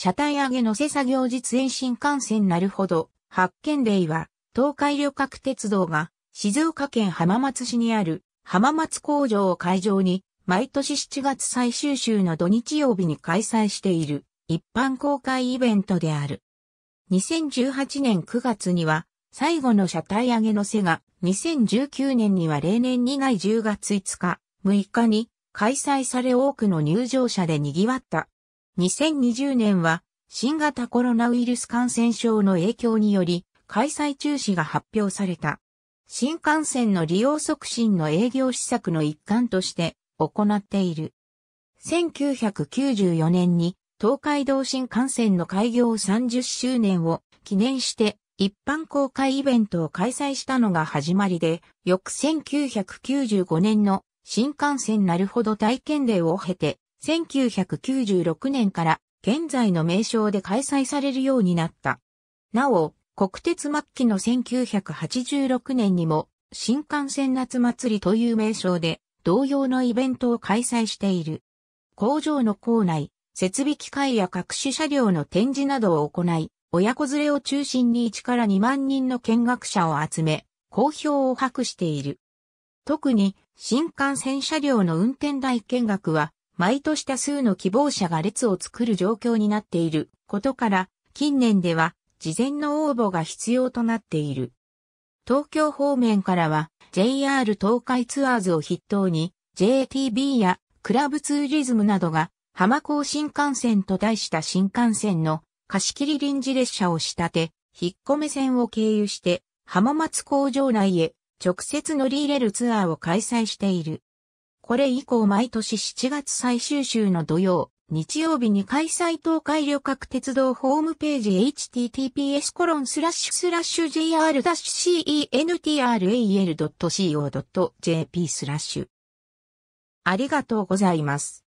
車体上げ乗せ作業実演新幹線なるほど、発見例は、東海旅客鉄道が、静岡県浜松市にある、浜松工場を会場に、毎年7月最終週の土日曜日に開催している、一般公開イベントである。2018年9月には、最後の車体上げのせが、2019年には例年2月10月5日、6日に開催され多くの入場者で賑わった2020年は新型コロナウイルス感染症の影響により開催中止が発表された。新幹線の利用促進の営業施策の一環として行っている。1994年に東海道新幹線の開業30周年を記念して一般公開イベントを開催したのが始まりで、翌1995年の新幹線なるほど体験例を経て1996年から現在の名称で開催されるようになった。なお、国鉄末期の1986年にも新幹線夏祭りという名称で同様のイベントを開催している。工場の構内、設備機械や各種車両の展示などを行い、親子連れを中心に1から2万人の見学者を集め、好評を博している。特に新幹線車両の運転台見学は毎年多数の希望者が列を作る状況になっていることから、近年では事前の応募が必要となっている。東京方面からは JR 東海ツアーズを筆頭に JTB やクラブツーリズムなどが浜港新幹線と題した新幹線の貸切臨時列車を仕立て、引っ込め線を経由して浜松工場内へ直接乗り入れるツアーを開催している。これ以降毎年7月最終週の土曜、日曜日に開催東海旅客鉄道ホームページ https コロンスラッシュスラッシュ jr-centrael.co.jp スラッシュありがとうございます。